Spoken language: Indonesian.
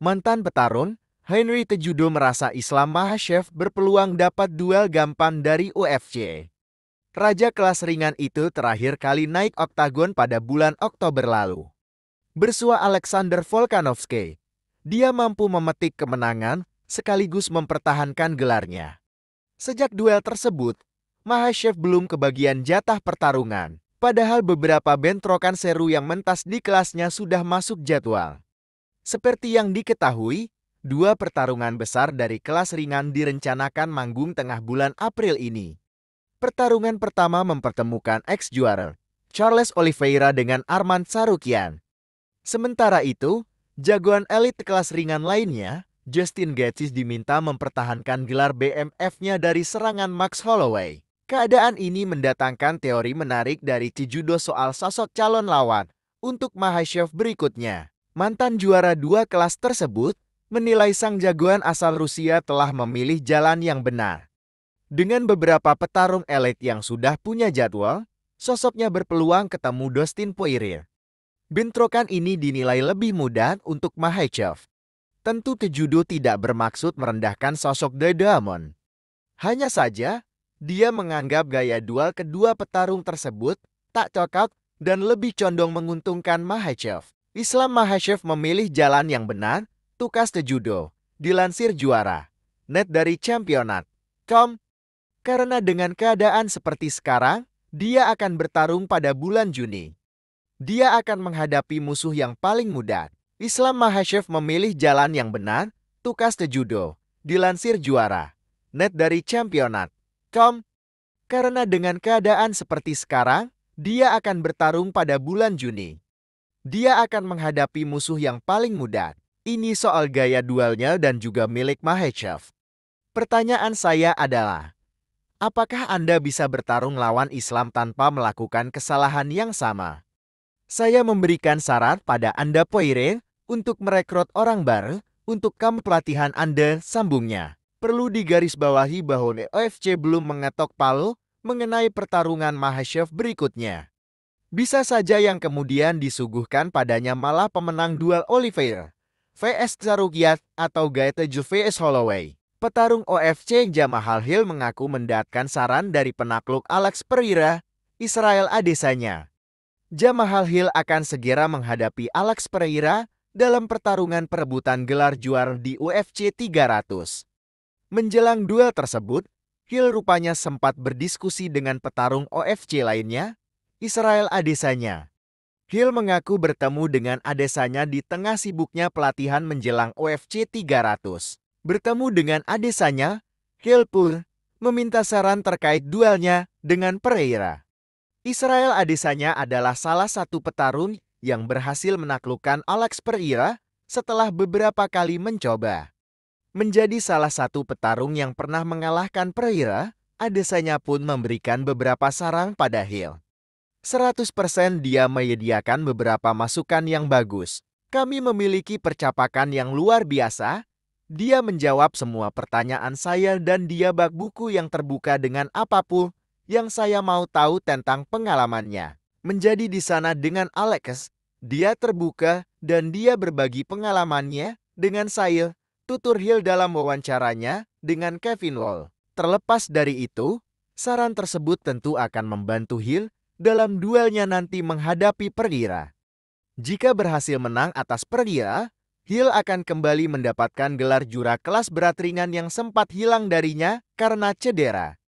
Mantan petarung, Henry Tejudo merasa Islam Mahashev berpeluang dapat duel gampang dari UFC. Raja kelas ringan itu terakhir kali naik oktagon pada bulan Oktober lalu. Bersua Alexander Volkanovski, dia mampu memetik kemenangan sekaligus mempertahankan gelarnya. Sejak duel tersebut, Mahashev belum kebagian jatah pertarungan, padahal beberapa bentrokan seru yang mentas di kelasnya sudah masuk jadwal. Seperti yang diketahui, dua pertarungan besar dari kelas ringan direncanakan manggung tengah bulan April ini. Pertarungan pertama mempertemukan ex-juara Charles Oliveira dengan Arman Sarukian. Sementara itu, jagoan elit kelas ringan lainnya, Justin Gaethje diminta mempertahankan gelar BMF-nya dari serangan Max Holloway. Keadaan ini mendatangkan teori menarik dari Cijudo soal sosok calon lawan untuk Mahashev berikutnya. Mantan juara dua kelas tersebut menilai sang jagoan asal Rusia telah memilih jalan yang benar. Dengan beberapa petarung elit yang sudah punya jadwal, sosoknya berpeluang ketemu Dustin Poirier. Bentrokan ini dinilai lebih mudah untuk Mahachev. Tentu kejudo tidak bermaksud merendahkan sosok The Diamond. Hanya saja, dia menganggap gaya duel kedua petarung tersebut tak cocok dan lebih condong menguntungkan Mahachev. Islam Mahashev memilih jalan yang benar, tukas de judo, dilansir juara, net dari championat, com. Karena dengan keadaan seperti sekarang, dia akan bertarung pada bulan Juni. Dia akan menghadapi musuh yang paling mudah. Islam Mahashev memilih jalan yang benar, tukas de judo, dilansir juara, net dari championat, com. Karena dengan keadaan seperti sekarang, dia akan bertarung pada bulan Juni dia akan menghadapi musuh yang paling mudah. Ini soal gaya duelnya dan juga milik Mahechev. Pertanyaan saya adalah, apakah Anda bisa bertarung lawan Islam tanpa melakukan kesalahan yang sama? Saya memberikan syarat pada Anda Poire untuk merekrut orang baru untuk kamp pelatihan Anda sambungnya. Perlu digarisbawahi bahwa OFC belum mengetok palu mengenai pertarungan Mahashev berikutnya. Bisa saja yang kemudian disuguhkan padanya malah pemenang duel Oliveira, vs Zarugiat atau Gaethje vs Holloway. Petarung OFC Jamal Hill mengaku mendatkan saran dari penakluk Alex Pereira, Israel Adesanya. Jamal Hill akan segera menghadapi Alex Pereira dalam pertarungan perebutan gelar juara di UFC 300. Menjelang duel tersebut, Hill rupanya sempat berdiskusi dengan petarung OFC lainnya, Israel Adesanya. Hill mengaku bertemu dengan Adesanya di tengah sibuknya pelatihan menjelang OFC 300. Bertemu dengan Adesanya, Hill pun meminta saran terkait duelnya dengan Pereira. Israel Adesanya adalah salah satu petarung yang berhasil menaklukkan Alex Pereira setelah beberapa kali mencoba. Menjadi salah satu petarung yang pernah mengalahkan Pereira, Adesanya pun memberikan beberapa sarang pada Hill. 100% dia menyediakan beberapa masukan yang bagus. Kami memiliki percapakan yang luar biasa. Dia menjawab semua pertanyaan saya dan dia bak buku yang terbuka dengan apapun yang saya mau tahu tentang pengalamannya. Menjadi di sana dengan Alex, dia terbuka dan dia berbagi pengalamannya dengan saya, tutur Hill dalam wawancaranya dengan Kevin Wall. Terlepas dari itu, saran tersebut tentu akan membantu Hill dalam duelnya nanti menghadapi perwira. Jika berhasil menang atas perwira, Hill akan kembali mendapatkan gelar jura kelas berat ringan yang sempat hilang darinya karena cedera.